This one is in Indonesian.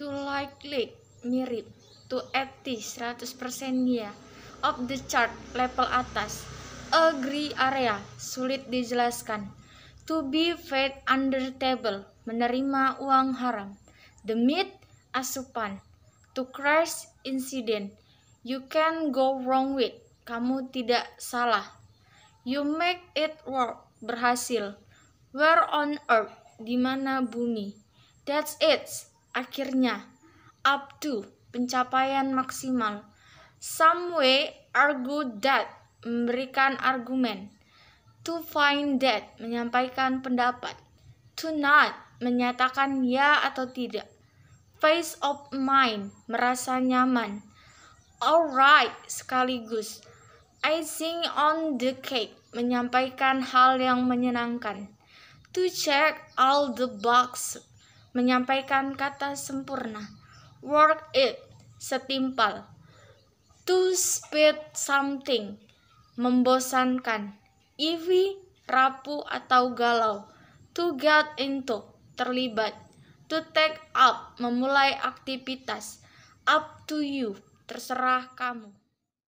to likely mirip to at 100% ya of the chart level atas agree area sulit dijelaskan to be fed under table menerima uang haram the meat asupan to crash incident you can go wrong with kamu tidak salah you make it work berhasil where on earth di mana bumi that's it akhirnya up to pencapaian maksimal some way argue that memberikan argumen to find that menyampaikan pendapat to not menyatakan ya atau tidak face of mind merasa nyaman alright sekaligus icing on the cake menyampaikan hal yang menyenangkan to check all the boxes menyampaikan kata sempurna. Work it, setimpal. To speed something, membosankan. Ivy, rapuh atau galau. To get into, terlibat. To take up, memulai aktivitas. Up to you, terserah kamu.